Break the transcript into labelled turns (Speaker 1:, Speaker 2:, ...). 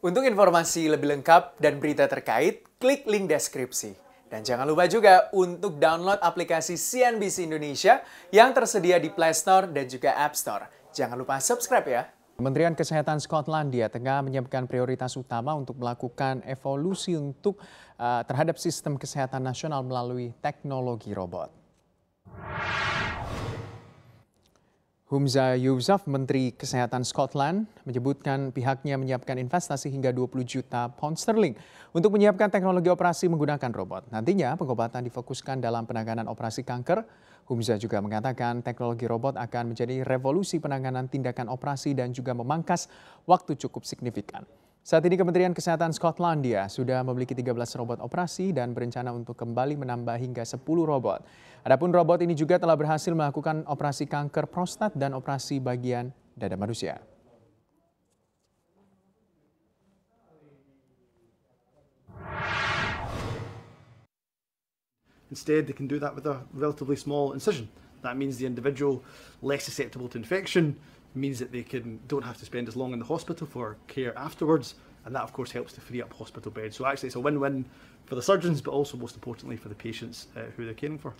Speaker 1: Untuk informasi lebih lengkap dan berita terkait, klik link deskripsi. Dan jangan lupa juga untuk download aplikasi CNBC Indonesia yang tersedia di Play Store dan juga App Store. Jangan lupa subscribe ya. Kementerian Kesehatan Skotlandia Tengah menyiapkan prioritas utama untuk melakukan evolusi untuk uh, terhadap sistem kesehatan nasional melalui teknologi robot. Humza Yousaf, Menteri Kesehatan Scotland, menyebutkan pihaknya menyiapkan investasi hingga 20 juta pound sterling untuk menyiapkan teknologi operasi menggunakan robot. Nantinya pengobatan difokuskan dalam penanganan operasi kanker. Humza juga mengatakan teknologi robot akan menjadi revolusi penanganan tindakan operasi dan juga memangkas waktu cukup signifikan. Saat ini Kementerian Kesehatan Skotlandia sudah memiliki 13 robot operasi dan berencana untuk kembali menambah hingga 10 robot. Adapun robot ini juga telah berhasil melakukan operasi kanker prostat dan operasi bagian dada manusia.
Speaker 2: Instead, they can do that with a relatively small incision. That means the individual less susceptible to infection, means that they can don't have to spend as long in the hospital for care afterwards, and that of course helps to free up hospital beds. So actually, it's a win-win for the surgeons, but also most importantly for the patients uh, who they're caring for.